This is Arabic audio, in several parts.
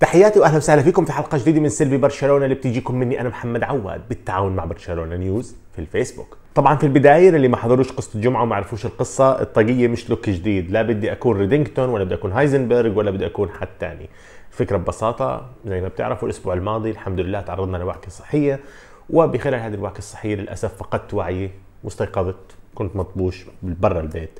تحياتي واهلا وسهلا فيكم في حلقه جديده من سلبي برشلونه اللي بتيجيكم مني انا محمد عواد بالتعاون مع برشلونه نيوز في الفيسبوك طبعا في البدايه اللي ما حضروش قصه الجمعه وما عرفوش القصه الطاقيه مش لوك جديد لا بدي اكون ريدينغتون ولا بدي اكون هايزنبرغ ولا بدي اكون حد ثاني الفكره ببساطه زي ما بتعرفوا الاسبوع الماضي الحمد لله تعرضنا لوعكه صحيه وبخلال هذه الوعكه الصحيه للاسف فقدت وعيي واستيقظت كنت مطبوش برا البيت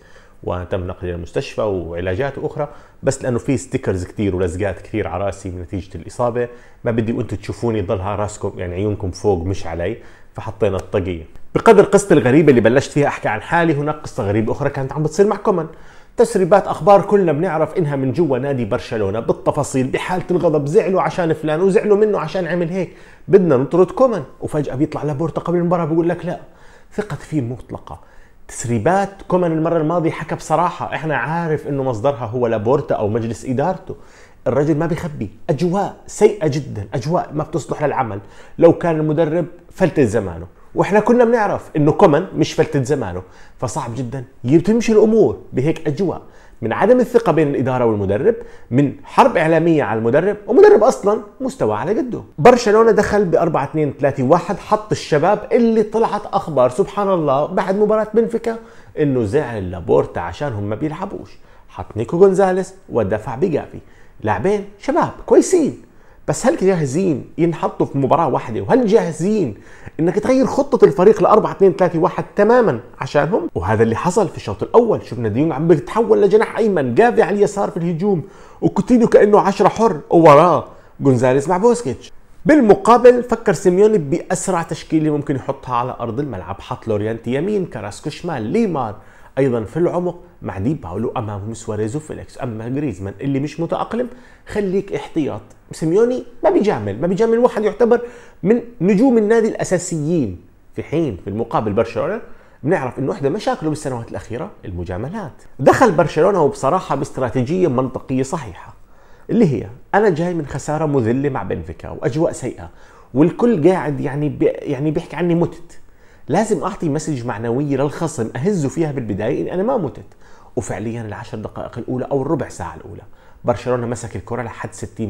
وتم نقلي للمستشفى وعلاجات اخرى بس لانه في ستيكرز كثير ولزقات كثير على راسي من نتيجه الاصابه ما بدي وانتم تشوفوني ضلها راسكم يعني عيونكم فوق مش علي فحطينا الطاقيه بقدر قصتي الغريبه اللي بلشت فيها احكي عن حالي هناك قصه غريبه اخرى كانت عم بتصير مع كومن تسريبات اخبار كلنا بنعرف انها من جوا نادي برشلونه بالتفاصيل بحاله الغضب زعلوا عشان فلان وزعلوا منه عشان عمل هيك بدنا نطرد كومن وفجاه بيطلع لابورتا قبل المباراه بيقول لك لا ثقة فيه مطلقه تسريبات كومان المره الماضيه حكى بصراحه احنا عارف انه مصدرها هو لابورتا او مجلس ادارته الرجل ما بيخبي اجواء سيئه جدا اجواء ما بتصلح للعمل لو كان المدرب فلتة زمانه واحنا كنا بنعرف انه كومان مش فلتة زمانه فصعب جدا تمشي الامور بهيك اجواء من عدم الثقه بين الاداره والمدرب من حرب اعلاميه على المدرب ومدرب اصلا مستواه على قده برشلونه دخل ب 4 2 3 1 حط الشباب اللي طلعت اخبار سبحان الله بعد مباراه بنفيكا انه زعل لابورتا عشانهم ما بيلعبوش حط نيكو جونزاليس ودفع بجافي لاعبين شباب كويسين بس هل جاهزين ينحطوا في مباراه واحده وهل جاهزين انك تغير خطه الفريق ل 4 2 3 1 تماما عشانهم وهذا اللي حصل في الشوط الاول شفنا ديون عم بيتحول لجناح ايمن جافي على اليسار في الهجوم وكوتينيو كانه 10 حر ووراه جونزاليز مع بوسكيتش بالمقابل فكر سيميوني باسرع تشكيله ممكن يحطها على ارض الملعب حط لوريانتي يمين كراسكو شمال ليمار ايضا في العمق مع دي باولو امامهم سواريز وفيليكس اما جريزمان اللي مش متاقلم خليك احتياط سيميوني ما بيجامل ما بيجامل واحد يعتبر من نجوم النادي الاساسيين في حين في المقابل برشلونه بنعرف انه احدى مشاكله بالسنوات الاخيره المجاملات دخل برشلونه وبصراحه باستراتيجيه منطقيه صحيحه اللي هي انا جاي من خساره مذله مع بنفيكا واجواء سيئه والكل قاعد يعني بي يعني بيحكي عني متت لازم اعطي مسج معنويه للخصم اهزه فيها بالبدايه اني انا ما متت وفعليا العشر دقائق الاولى او الربع ساعه الاولى برشلونه مسك الكره لحد 60%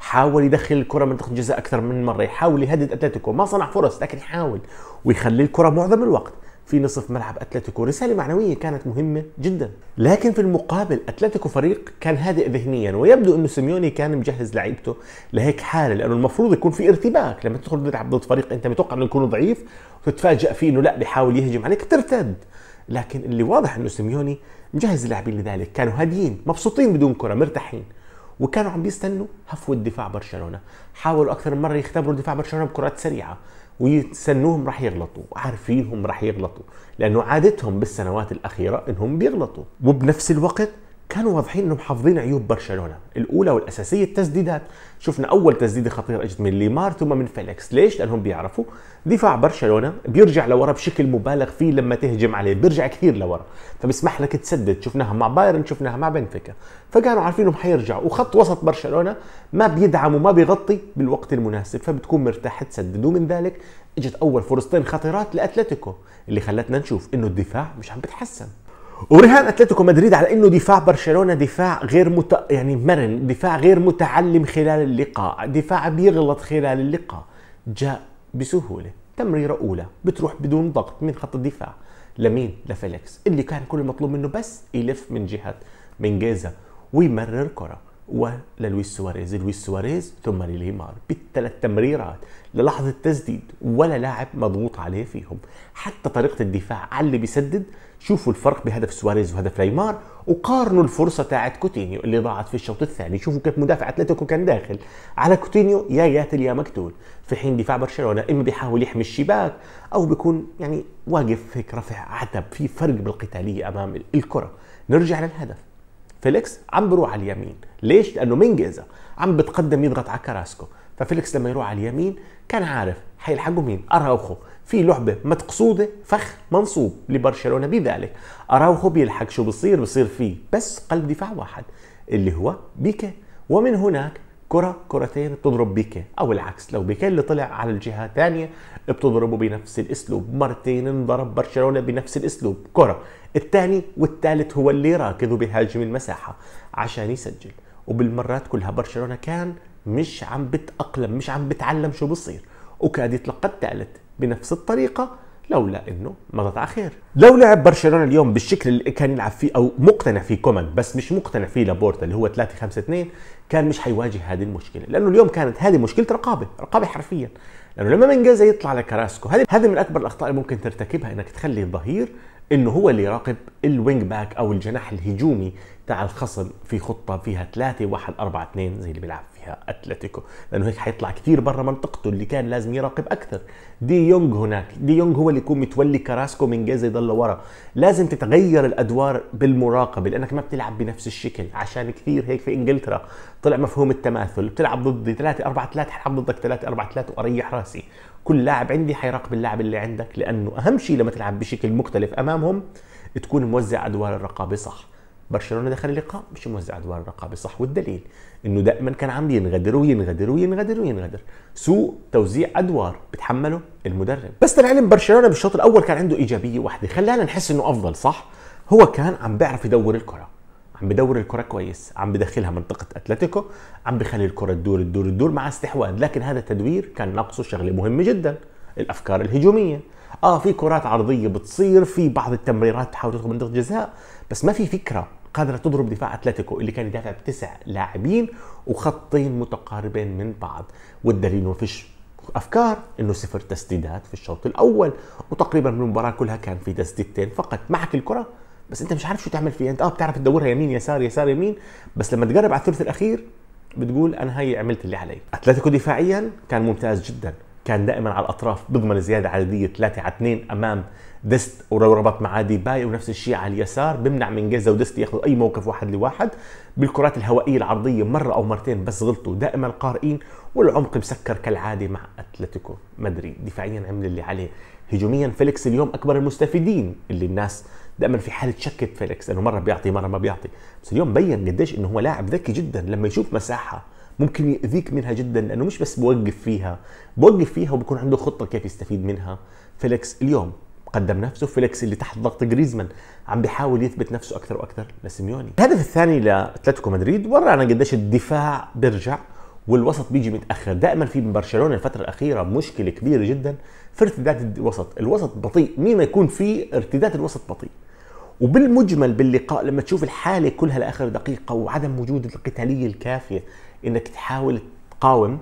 حاول يدخل الكره منطقه الجزاء اكثر من مره يحاول يهدد اتلتيكو ما صنع فرص لكن يحاول ويخلي الكره معظم الوقت في نصف ملعب اتلتيكو رساله معنويه كانت مهمه جدا لكن في المقابل اتلتيكو فريق كان هادئ ذهنيا ويبدو انه سيميوني كان مجهز لعيبته لهيك حاله لانه المفروض يكون في ارتباك لما تدخل تلعب ضد فريق انت متوقع انه يكون ضعيف وتتفاجئ فيه انه لا بيحاول يهجم عليك ترتد لكن اللي واضح انه سيميوني مجهز اللاعبين لذلك كانوا هاديين مبسوطين بدون كره مرتاحين وكانوا عم بيستنوا هفوة دفاع برشلونه حاولوا اكثر من مره يختبروا دفاع برشلونه بكرات سريعه ويتسنوهم راح يغلطوا وعارفينهم راح يغلطوا لانه عادتهم بالسنوات الاخيره انهم بيغلطوا وبنفس الوقت كانوا واضحين انهم حافظين عيوب برشلونه، الاولى والاساسيه التسديدات، شفنا اول تسديده خطيره اجت من ليمار ثم من فيليكس، ليش؟ لانهم بيعرفوا دفاع برشلونه بيرجع لورا بشكل مبالغ فيه لما تهجم عليه، بيرجع كثير لورا، فبيسمح لك تسدد، شفناها مع بايرن، شفناها مع بنفيكا، فكانوا عارفين انهم حيرجعوا، وخط وسط برشلونه ما بيدعم وما بيغطي بالوقت المناسب، فبتكون مرتاح تسدد، ومن ذلك اجت اول فرصتين خطيرات لاتلتيكو اللي خلتنا نشوف انه الدفاع مش عم بتحسن. ورهان اتلتيكو مدريد على انه دفاع برشلونه دفاع غير مت... يعني مرن دفاع غير متعلم خلال اللقاء دفاع بيغلط خلال اللقاء جاء بسهوله تمريره اولى بتروح بدون ضغط من خط الدفاع لمين لفيليكس اللي كان كل المطلوب منه بس يلف من جهه من جيزه ويمرر كره وللويس سواريز لويس سواريز ثم لليمار بالثلاث تمريرات للحظة تسديد ولا لاعب مضغوط عليه فيهم حتى طريقة الدفاع على اللي بيسدد شوفوا الفرق بهدف سواريز وهدف ليمار وقارنوا الفرصة تاعت كوتينيو اللي ضاعت في الشوط الثاني شوفوا كيف مدافع اتلتيكو كان داخل على كوتينيو يا ياتل يا مقتول في حين دفاع برشلونة اما بيحاول يحمي الشباك او بيكون يعني واقف هيك رفع عتب في فرق بالقتالية امام الكرة نرجع للهدف فيليكس عم بروح على اليمين ليش لانه منجزة عم بتقدم يضغط على كاراسكو ففيليكس لما يروح على اليمين كان عارف حيلحقوا مين اراوخو في لعبة مقصوده فخ منصوب لبرشلونة بذلك أراوخو بيلحق شو بصير بصير فيه بس قلب دفاع واحد اللي هو بيكي ومن هناك كرة كرتين بتضرب بيكي أو العكس لو بيكي اللي طلع على الجهة الثانيه بتضربه بنفس الأسلوب مرتين انضرب برشلونة بنفس الأسلوب كرة الثاني والثالث هو اللي راكض بهاجم المساحة عشان يسجل وبالمرات كلها برشلونة كان مش عم بتأقلم مش عم بتعلم شو بصير وكاد يتلقى الثالث بنفس الطريقة لولا انه ما على خير لو لعب برشلونه اليوم بالشكل اللي كان يلعب فيه او مقتنع فيه كومان بس مش مقتنع فيه لابورتا اللي هو 3 5 2 كان مش حيواجه هذه المشكله لانه اليوم كانت هذه مشكله رقابه رقابه حرفيا لانه لما منجازا يطلع على كراسكو هذه هذه من اكبر الاخطاء اللي ممكن ترتكبها انك تخلي الظهير انه هو اللي يراقب الوينج باك او الجناح الهجومي تاع الخصم في خطه فيها 3 1 4 2 زي اللي بيلعب فيها اتلتيكو لانه هيك حيطلع كثير برا منطقته اللي كان لازم يراقب اكثر دي يونغ هناك دي يونغ هو اللي يكون متولي كراسكو من جازي يضل ورا لازم تتغير الادوار بالمراقبه لانك ما بتلعب بنفس الشكل عشان كثير هيك في انجلترا طلع مفهوم التماثل بتلعب ضدي 3 4 3 حلعب ضدك 3 4 3 واريح راسي كل لاعب عندي حيراقب اللاعب اللي عندك لانه اهم شيء لما تلعب بشكل مختلف امامهم تكون موزع ادوار الرقابه صح برشلونه دخل اللقاء مش موزع ادوار الرقابه صح والدليل انه دائما كان عم ينغدر وينغدر وينغدر وينغدر سوء توزيع ادوار بتحمله المدرب بس للعلم برشلونه بالشوط الاول كان عنده ايجابيه واحده خلانا نحس انه افضل صح هو كان عم بيعرف يدور الكره عم بدور الكره كويس عم بدخلها منطقه اتلتيكو عم بخلي الكره تدور تدور تدور مع استحواذ لكن هذا التدوير كان ناقصه شغله مهمه جدا الافكار الهجوميه اه في كرات عرضيه بتصير في بعض التمريرات تحاول تدخل منطقه الجزاء بس ما في فكره قادره تضرب دفاع اتلتيكو اللي كان يدافع بتسع لاعبين وخطين متقاربين من بعض والدليل ما فيش افكار انه صفر تسديدات في الشوط الاول وتقريبا من المباراه كلها كان في تسديدتين فقط معك الكره بس انت مش عارف شو تعمل فيها انت اه بتعرف تدورها يمين يسار يسار يمين بس لما تقرب على الثلث الاخير بتقول انا هي عملت اللي علي اتلتيكو دفاعيا كان ممتاز جدا كان دائما على الاطراف بيضمن زياده عدديه 3 على 2 امام ديست ولو ربط مع ديباي ونفس الشيء على اليسار بمنع من جيزا وديست ياخذ اي موقف واحد لواحد بالكرات الهوائيه العرضيه مره او مرتين بس غلطوا دائما قارئين والعمق مسكر كالعاده مع اتلتيكو مدريد دفاعيا عمل اللي عليه هجوميا فيليكس اليوم اكبر المستفيدين اللي الناس دائما في حاله شك فيليكس انه مره بيعطي مره ما بيعطي بس اليوم بين قديش انه هو لاعب ذكي جدا لما يشوف مساحه ممكن يأذيك منها جدا لانه مش بس بوقف فيها بوقف فيها وبكون عنده خطه كيف يستفيد منها فيليكس اليوم قدم نفسه فيليكس اللي تحت ضغط جريزمان عم بيحاول يثبت نفسه اكثر واكثر لسيميوني الهدف الثاني لاتلتيكو مدريد ورانا قديش الدفاع بيرجع والوسط بيجي متاخر دائما في برشلونه الفتره الاخيره مشكله كبيره جدا في ارتداد الوسط الوسط بطيء مين ما يكون في ارتداد الوسط بطيء وبالمجمل باللقاء لما تشوف الحاله كلها لاخر دقيقه وعدم وجود القتاليه الكافيه انك تحاول تقاوم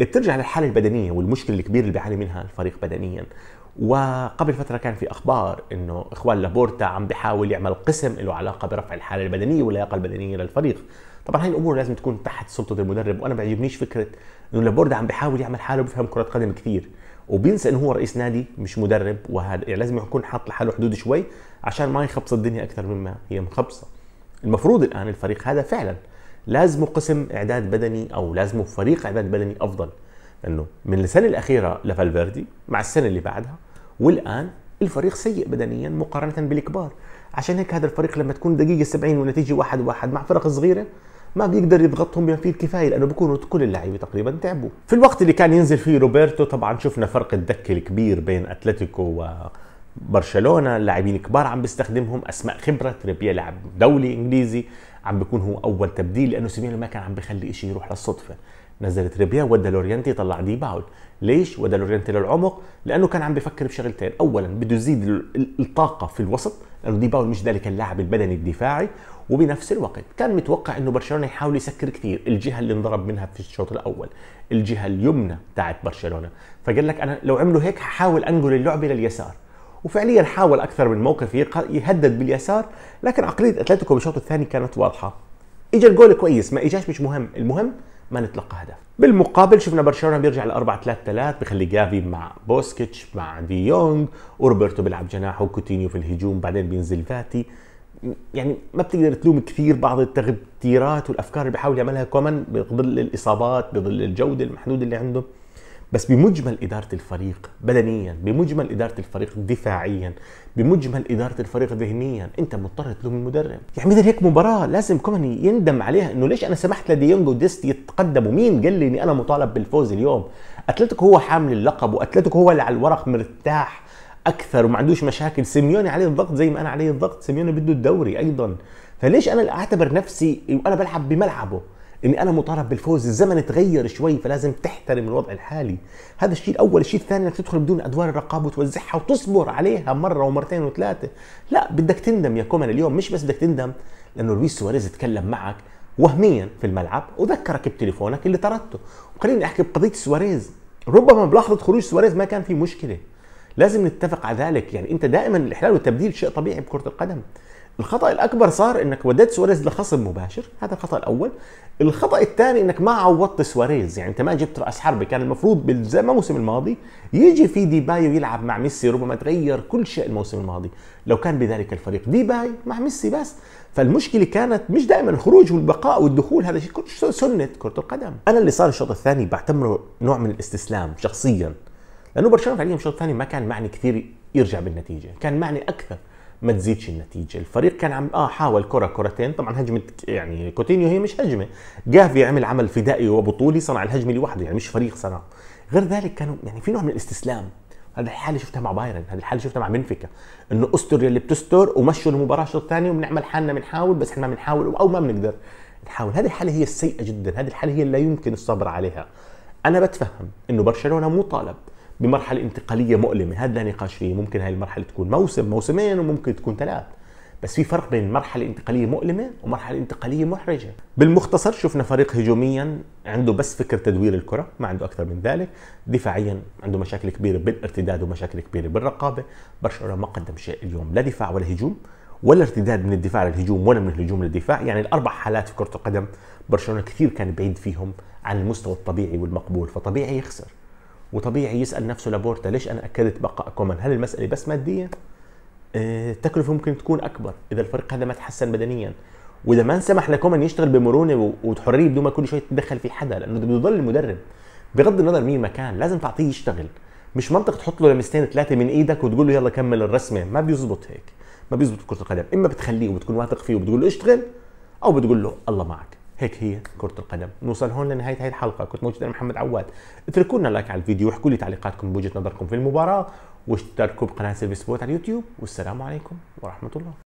بترجع للحاله البدنيه والمشكله الكبيره اللي بيعاني منها الفريق بدنيا وقبل فتره كان في اخبار انه اخوان لابورتا عم بيحاول يعمل قسم له علاقه برفع الحاله البدنيه واللياقه البدنيه للفريق طبعا هاي الامور لازم تكون تحت سلطه المدرب وانا ما بيعجبنيش فكره انه لابورتا عم بيحاول يعمل حاله بفهم كره قدم كثير وبينسى انه هو رئيس نادي مش مدرب وهذا يعني لازم يكون حاط لحاله حدود شوي عشان ما يخبص الدنيا اكثر مما هي مخبصه المفروض الان الفريق هذا فعلا لازمه قسم اعداد بدني او لازمه فريق اعداد بدني افضل انه من السنه الاخيره لفالفيردي مع السنه اللي بعدها والان الفريق سيء بدنيا مقارنه بالكبار عشان هيك هذا الفريق لما تكون دقيقه 70 والنتيجه واحد واحد مع فرق صغيره ما بيقدر يضغطهم بما فيه الكفايه لانه بكونوا كل اللعيبه تقريبا تعبوا في الوقت اللي كان ينزل فيه روبرتو طبعا شفنا فرق الدكه الكبير بين اتلتيكو و برشلونه لاعبين كبار عم بيستخدمهم اسماء خبره تريبيا لاعب دولي انجليزي عم بيكون هو اول تبديل لانه سيميوني ما كان عم بخلي شيء يروح للصدفه نزل تريبيا ودى لورينتي طلع دي باول ليش ودى لورينتي للعمق لانه كان عم بفكر بشغلتين اولا بده يزيد الطاقه في الوسط لانه دي باول مش ذلك اللاعب البدني الدفاعي وبنفس الوقت كان متوقع انه برشلونه يحاول يسكر كثير الجهه اللي انضرب منها في الشوط الاول الجهه اليمنى تاعت برشلونه فقال لك انا لو عملوا هيك حاول انقل اللعبه لليسار وفعليا حاول اكثر من موقف يهدد باليسار لكن عقليه اتلتيكو بالشوط الثاني كانت واضحه اجى الجول كويس ما اجاش مش مهم المهم ما نتلقى هدف بالمقابل شفنا برشلونه بيرجع ل 4 3 3 بخلي جافي مع بوسكيتش مع دي يونغ وروبرتو بيلعب جناح وكوتينيو في الهجوم بعدين بينزل فاتي يعني ما بتقدر تلوم كثير بعض التغييرات والافكار اللي بيحاول يعملها كومان بظل الاصابات بظل الجوده المحدوده اللي عنده بس بمجمل اداره الفريق بدنيا بمجمل اداره الفريق دفاعيا بمجمل اداره الفريق ذهنيا انت مضطر تلوم المدرب يعني مثل هيك مباراه لازم كمان يندم عليها انه ليش انا سمحت لديونج وديست يتقدموا مين قال لي اني انا مطالب بالفوز اليوم اتلتيكو هو حامل اللقب واتلتيكو هو اللي على الورق مرتاح اكثر وما عندوش مشاكل سيميوني عليه الضغط زي ما انا عليه الضغط سيميوني بده الدوري ايضا فليش انا اعتبر نفسي وانا بلعب بملعبه اني انا مطالب بالفوز الزمن اتغير شوي فلازم تحترم الوضع الحالي هذا الشيء الاول الشيء الثاني انك تدخل بدون ادوار الرقابه وتوزعها وتصبر عليها مره ومرتين وثلاثه لا بدك تندم يا كومان اليوم مش بس بدك تندم لانه لويس سواريز تكلم معك وهميا في الملعب وذكرك بتليفونك اللي طردته وخليني احكي بقضيه سواريز ربما بلحظه خروج سواريز ما كان في مشكله لازم نتفق على ذلك يعني انت دائما الاحلال والتبديل شيء طبيعي بكره القدم الخطا الاكبر صار انك وديت سواريز لخصم مباشر هذا الخطا الاول الخطا الثاني انك ما عوضت سواريز يعني انت ما جبت راس حربه كان المفروض بالموسم الماضي يجي في ديباي ويلعب مع ميسي ربما تغير كل شيء الموسم الماضي لو كان بذلك الفريق ديباي مع ميسي بس فالمشكله كانت مش دائما الخروج والبقاء والدخول هذا شيء سنه كره القدم انا اللي صار الشوط الثاني بعتبره نوع من الاستسلام شخصيا لانه برشلونه فعليا الشوط الثاني ما كان معني كثير يرجع بالنتيجه كان معني اكثر ما تزيدش النتيجه الفريق كان عم اه حاول كره كرتين طبعا هجمه يعني كوتينيو هي مش هجمه جافي عمل عمل فدائي وبطولي صنع الهجمه لوحده يعني مش فريق صنع غير ذلك كانوا يعني في نوع من الاستسلام هذا الحاله شفتها مع بايرن هذا الحاله شفتها مع بنفيكا انه استر يلي بتستر ومشوا المباراه الشوط الثاني وبنعمل حالنا بنحاول بس احنا ما بنحاول او ما بنقدر نحاول هذه الحاله هي السيئه جدا هذه الحاله هي اللي لا يمكن الصبر عليها انا بتفهم انه برشلونه مو طالب بمرحله انتقاليه مؤلمه هذا نقاش فيه ممكن هاي المرحله تكون موسم موسمين وممكن تكون ثلاث بس في فرق بين مرحلة انتقالية مؤلمة ومرحلة انتقالية محرجة بالمختصر شفنا فريق هجوميا عنده بس فكر تدوير الكرة ما عنده أكثر من ذلك دفاعيا عنده مشاكل كبيرة بالارتداد ومشاكل كبيرة بالرقابة برشلونة ما قدم شيء اليوم لا دفاع ولا هجوم ولا ارتداد من الدفاع للهجوم ولا من الهجوم للدفاع يعني الأربع حالات في كرة القدم برشلونة كثير كان بعيد فيهم عن المستوى الطبيعي والمقبول فطبيعي يخسر وطبيعي يسال نفسه لابورتا ليش انا اكدت بقاء كومان هل المساله بس ماديه آه، التكلفه ممكن تكون اكبر اذا الفريق هذا ما تحسن بدنيا واذا ما انسمح لكومان يشتغل بمرونه وحريه بدون ما كل شوي يتدخل في حدا لانه بده يضل المدرب بغض النظر مين مكان لازم تعطيه يشتغل مش منطق تحط له لمستين ثلاثه من ايدك وتقول له يلا كمل الرسمه ما بيزبط هيك ما بيزبط كره القدم اما بتخليه وبتكون واثق فيه وبتقول له اشتغل او بتقول له الله معك هيك هي كرة القدم نوصل هون لنهاية هاي الحلقة كنت موجود أنا محمد عواد اتركوا لنا لايك على الفيديو واحكوا لي تعليقاتكم بوجهة نظركم في المباراة واشتركوا بقناة سيرفيس بوت على اليوتيوب والسلام عليكم ورحمة الله